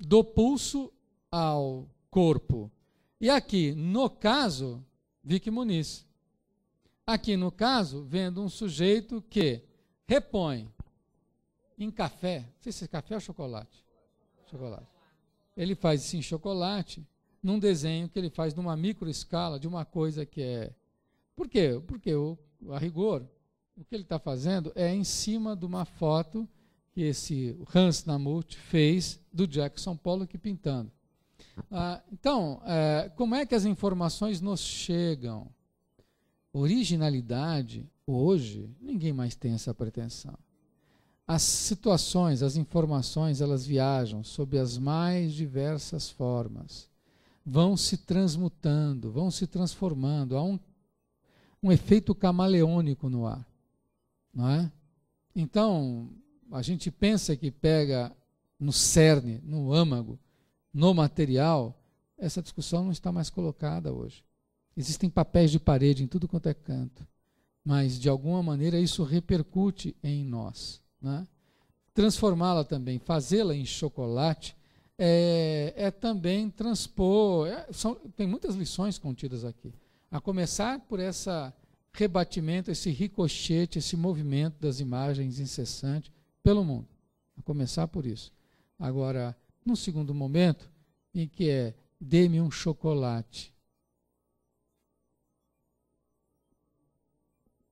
do pulso ao corpo. E aqui, no caso, Vic Muniz. Aqui, no caso, vendo um sujeito que repõe em café, não sei se é café ou chocolate. Chocolate. Ele faz isso em chocolate, num desenho que ele faz numa microescala de uma coisa que é. Por quê? Porque o, a rigor, o que ele está fazendo é em cima de uma foto que esse Hans Namuth fez do Jackson Pollock pintando. Ah, então, é, como é que as informações nos chegam? Originalidade, hoje, ninguém mais tem essa pretensão. As situações, as informações, elas viajam sob as mais diversas formas. Vão se transmutando, vão se transformando. Há um, um efeito camaleônico no ar. Não é? Então, a gente pensa que pega no cerne, no âmago, no material, essa discussão não está mais colocada hoje. Existem papéis de parede em tudo quanto é canto, mas de alguma maneira isso repercute em nós. Né? Transformá-la também, fazê-la em chocolate, é, é também transpor. É, são, tem muitas lições contidas aqui. A começar por esse rebatimento, esse ricochete, esse movimento das imagens incessante pelo mundo, a começar por isso. Agora, num segundo momento, em que é dê-me um chocolate.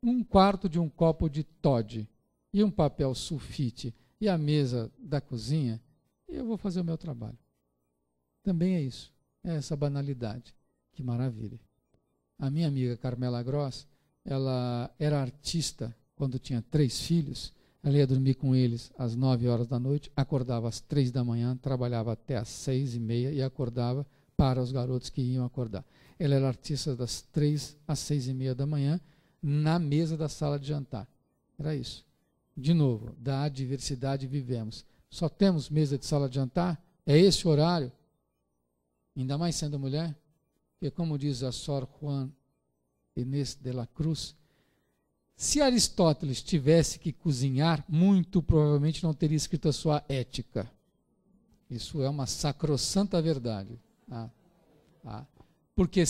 Um quarto de um copo de Todd e um papel sulfite e a mesa da cozinha, eu vou fazer o meu trabalho. Também é isso, é essa banalidade. Que maravilha. A minha amiga Carmela Gross, ela era artista quando tinha três filhos ela ia dormir com eles às 9 horas da noite, acordava às 3 da manhã, trabalhava até às 6 e meia e acordava para os garotos que iam acordar. Ela era artista das 3 às 6 e meia da manhã, na mesa da sala de jantar. Era isso. De novo, da adversidade vivemos. Só temos mesa de sala de jantar? É esse o horário? Ainda mais sendo mulher? Porque, como diz a Sor Juan Inês de la Cruz, se Aristóteles tivesse que cozinhar, muito provavelmente não teria escrito a sua ética. Isso é uma sacrossanta verdade. Tá? Tá? Porque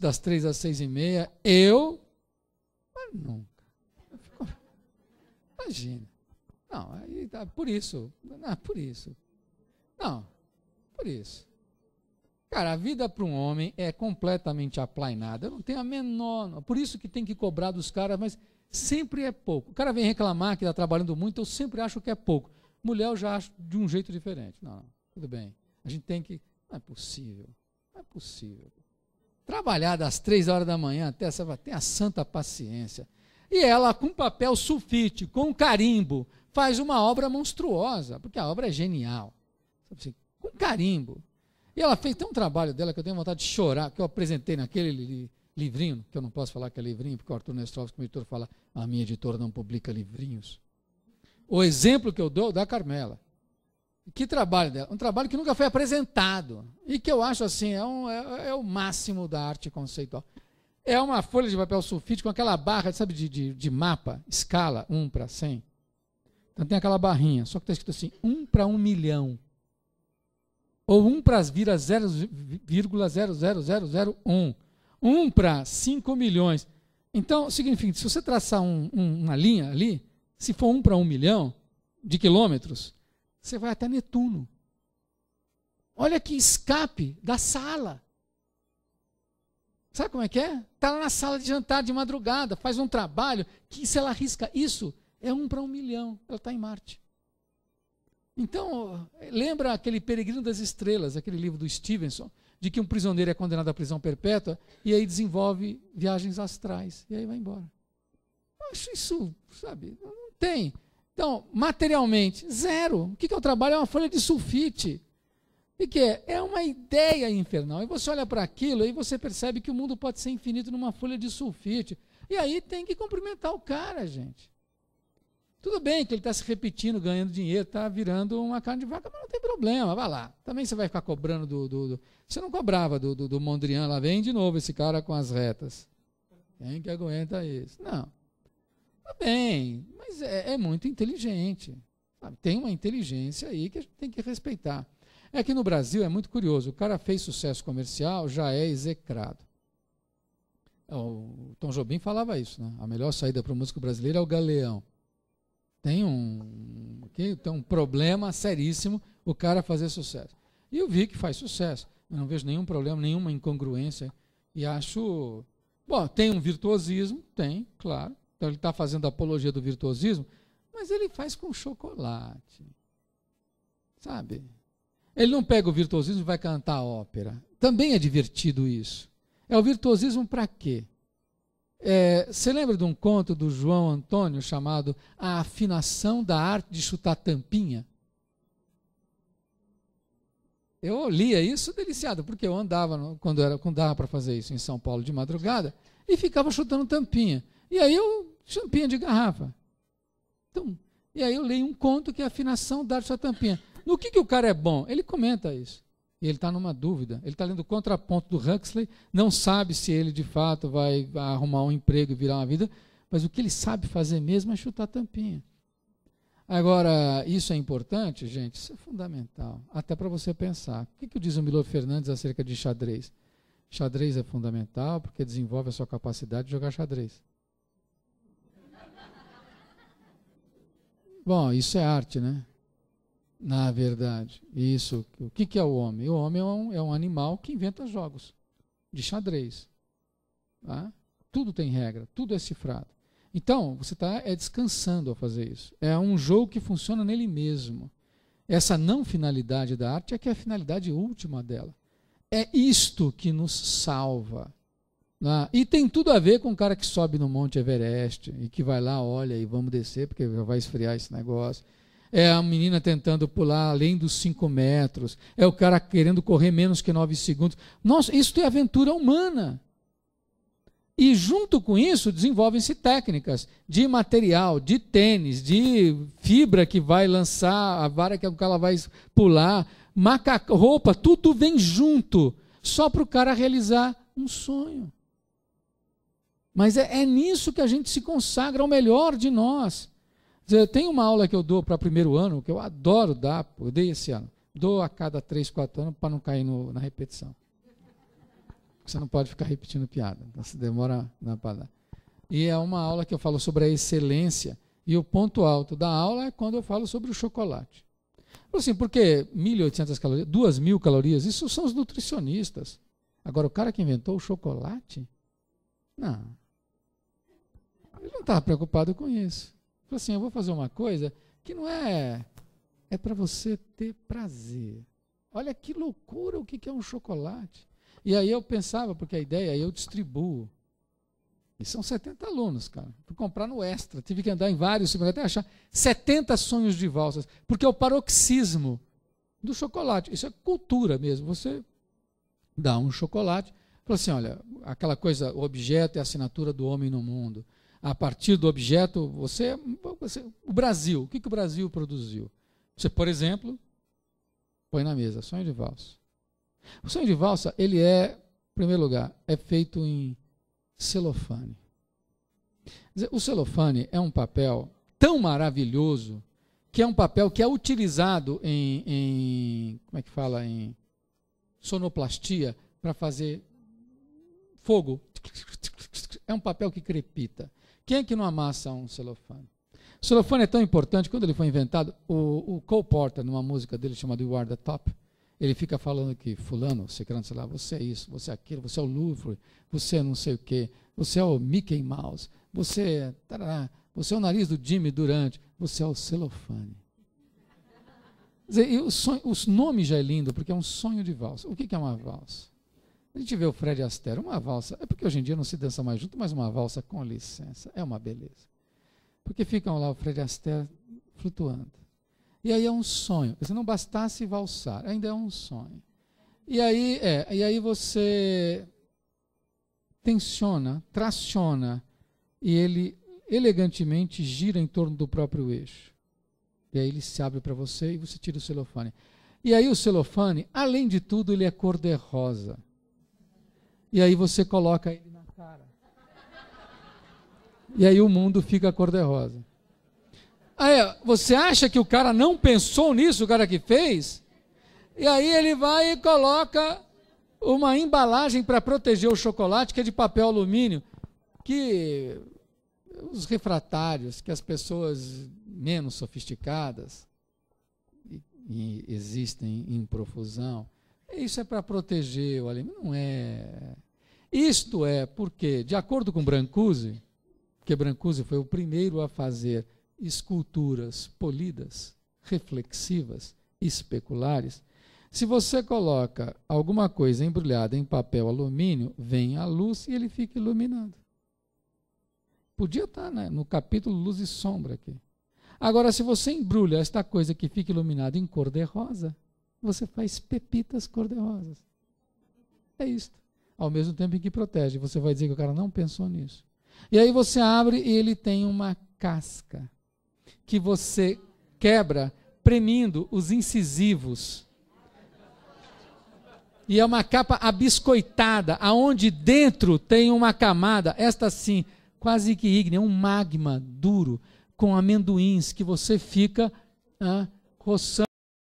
das três às seis e meia, eu. Mas nunca. Imagina. Não, aí, tá, por isso. Não, por isso. Não, por isso. Cara, a vida para um homem é completamente aplainada. Eu não tenho a menor. Por isso que tem que cobrar dos caras, mas Sempre é pouco. O cara vem reclamar que está trabalhando muito, eu sempre acho que é pouco. Mulher eu já acho de um jeito diferente. Não, não, tudo bem. A gente tem que. Não é possível. Não é possível. Trabalhar das três horas da manhã até essa. Tem a santa paciência. E ela, com papel sulfite, com carimbo, faz uma obra monstruosa, porque a obra é genial. Assim, com carimbo. E ela fez tão um trabalho dela que eu tenho vontade de chorar, que eu apresentei naquele livrinho, que eu não posso falar que é livrinho, porque o Arthur Nestrovski, como editor, fala, a minha editora não publica livrinhos. O exemplo que eu dou é da Carmela. Que trabalho dela? Um trabalho que nunca foi apresentado. E que eu acho assim, é, um, é, é o máximo da arte conceitual. É uma folha de papel sulfite com aquela barra, sabe, de, de, de mapa, escala 1 para 100. Então tem aquela barrinha, só que está escrito assim, 1 para 1 milhão. Ou 1 para as viras 0,00001. 1 para 5 milhões. Então, significa, se você traçar um, um, uma linha ali, se for 1 para 1 milhão de quilômetros, você vai até Netuno. Olha que escape da sala. Sabe como é que é? Está lá na sala de jantar de madrugada, faz um trabalho que, se ela arrisca isso, é um para um milhão. Ela está em Marte. Então, lembra aquele Peregrino das Estrelas, aquele livro do Stevenson, de que um prisioneiro é condenado à prisão perpétua e aí desenvolve viagens astrais e aí vai embora. Eu acho isso, sabe, não tem. Então, materialmente, zero. O que é o trabalho? É uma folha de sulfite. O que é? É uma ideia infernal. E você olha para aquilo e você percebe que o mundo pode ser infinito numa folha de sulfite. E aí tem que cumprimentar o cara, gente. Tudo bem que ele está se repetindo, ganhando dinheiro, está virando uma carne de vaca, mas não tem problema, vai lá. Também você vai ficar cobrando do. do, do você não cobrava do, do, do, Mondrian lá, vem de novo esse cara com as retas. Quem que aguenta isso? Não. Tá bem, mas é, é muito inteligente. Sabe? Tem uma inteligência aí que a gente tem que respeitar. É que no Brasil é muito curioso: o cara fez sucesso comercial, já é execrado. É, o Tom Jobim falava isso, né? A melhor saída para o músico brasileiro é o galeão tem um, okay, tem um problema seríssimo o cara fazer sucesso. E eu vi que faz sucesso. Eu não vejo nenhum problema, nenhuma incongruência. E acho. Bom, tem um virtuosismo? Tem, claro. Então ele está fazendo apologia do virtuosismo, mas ele faz com chocolate. Sabe? Ele não pega o virtuosismo e vai cantar ópera. Também é divertido isso. É o virtuosismo para quê? É, você lembra de um conto do João Antônio chamado A Afinação da Arte de Chutar Tampinha? Eu lia isso deliciado, porque eu andava, quando, era, quando dava para fazer isso em São Paulo de madrugada, e ficava chutando tampinha. E aí eu, champinha de garrafa. Então, e aí eu leio um conto que é a afinação da arte da tampinha. No que, que o cara é bom? Ele comenta isso. E ele está numa dúvida. Ele está lendo o contraponto do Huxley, não sabe se ele de fato vai arrumar um emprego e virar uma vida, mas o que ele sabe fazer mesmo é chutar tampinha. Agora, isso é importante, gente? Isso é fundamental. Até para você pensar. O que, que diz o Milor Fernandes acerca de xadrez? Xadrez é fundamental porque desenvolve a sua capacidade de jogar xadrez. Bom, isso é arte, né? Na verdade, isso. O que, que é o homem? O homem é um, é um animal que inventa jogos de xadrez. Tá? Tudo tem regra, tudo é cifrado. Então, você está é descansando ao fazer isso. É um jogo que funciona nele mesmo. Essa não finalidade da arte é que é a finalidade última dela. É isto que nos salva. Né? e tem tudo a ver com o cara que sobe no Monte Everest e que vai lá, olha, e vamos descer, porque já vai esfriar esse negócio é a menina tentando pular além dos 5 metros, é o cara querendo correr menos que 9 segundos. Nossa, isso é aventura humana. E junto com isso desenvolvem-se técnicas de material, de tênis, de fibra que vai lançar, a vara que ela vai pular, maca, roupa, tudo vem junto, só para o cara realizar um sonho. Mas é, é nisso que a gente se consagra ao melhor de nós. Dizer, tem uma aula que eu dou para primeiro ano, que eu adoro dar, eu dei esse ano. Dou a cada três, quatro anos para não cair no, na repetição. você não pode ficar repetindo piada, então demora na palavra. E é uma aula que eu falo sobre a excelência. E o ponto alto da aula é quando eu falo sobre o chocolate. Eu assim, porque 1.800 calorias, 2.000 calorias, isso são os nutricionistas. Agora, o cara que inventou o chocolate? Não. Ele não estava preocupado com isso assim, eu vou fazer uma coisa que não é é para você ter prazer. Olha que loucura o que é um chocolate. E aí eu pensava, porque a ideia é eu distribuo. E são 70 alunos, cara. Fui comprar no Extra. Tive que andar em vários supermercados até achar 70 sonhos de valsas. Porque é o paroxismo do chocolate. Isso é cultura mesmo. Você dá um chocolate. Falou assim: olha, aquela coisa, o objeto é a assinatura do homem no mundo a partir do objeto, você, você o Brasil, o que, que o Brasil produziu? Você, por exemplo, põe na mesa sonho de valsa. O sonho de valsa, ele é, em primeiro lugar, é feito em celofane. Dizer, o celofane é um papel tão maravilhoso que é um papel que é utilizado em, em como é que fala, em sonoplastia para fazer fogo. É um papel que crepita. Quem é que não amassa um celofane? O celofane é tão importante, quando ele foi inventado, o, o Cole Porter, numa música dele chamada You Are the Top, ele fica falando que fulano, ciclano, sei lá, você é isso, você é aquilo, você é o Louvre, você é não sei o quê, você é o Mickey Mouse, você é, tarará, você é o nariz do Jimmy Durante, você é o celofane. Quer dizer, o sonho, os nomes já é lindo, porque é um sonho de valsa. O que é uma valsa? A gente vê o Fred Astaire, uma valsa. É porque hoje em dia não se dança mais junto, mas uma valsa com licença. É uma beleza. Porque ficam lá o Fred Astaire flutuando. E aí é um sonho. Se não bastasse valsar, ainda é um sonho. E aí, é, e aí você tensiona, traciona, e ele elegantemente gira em torno do próprio eixo. E aí ele se abre para você e você tira o celofane. E aí o celofane, além de tudo, ele é cor de rosa e aí você coloca ele na cara. E aí o mundo fica cor-de-rosa. Aí, você acha que o cara não pensou nisso, o cara que fez? E aí ele vai e coloca uma embalagem para proteger o chocolate, que é de papel alumínio, que os refratários, que as pessoas menos sofisticadas existem em profusão. Isso é para proteger o alimento, não é isto é porque, de acordo com Brancusi, que Brancusi foi o primeiro a fazer esculturas polidas, reflexivas, especulares, se você coloca alguma coisa embrulhada em papel alumínio, vem a luz e ele fica iluminado. Podia estar tá, né, no capítulo luz e sombra aqui. Agora, se você embrulha esta coisa que fica iluminada em cor de rosa, você faz pepitas cor de rosas. É isto ao mesmo tempo em que protege. Você vai dizer que o cara não pensou nisso. E aí você abre e ele tem uma casca que você quebra premindo os incisivos. E é uma capa abiscoitada, aonde dentro tem uma camada, esta sim, quase que ígnea, um magma duro, com amendoins que você fica ah, roçando.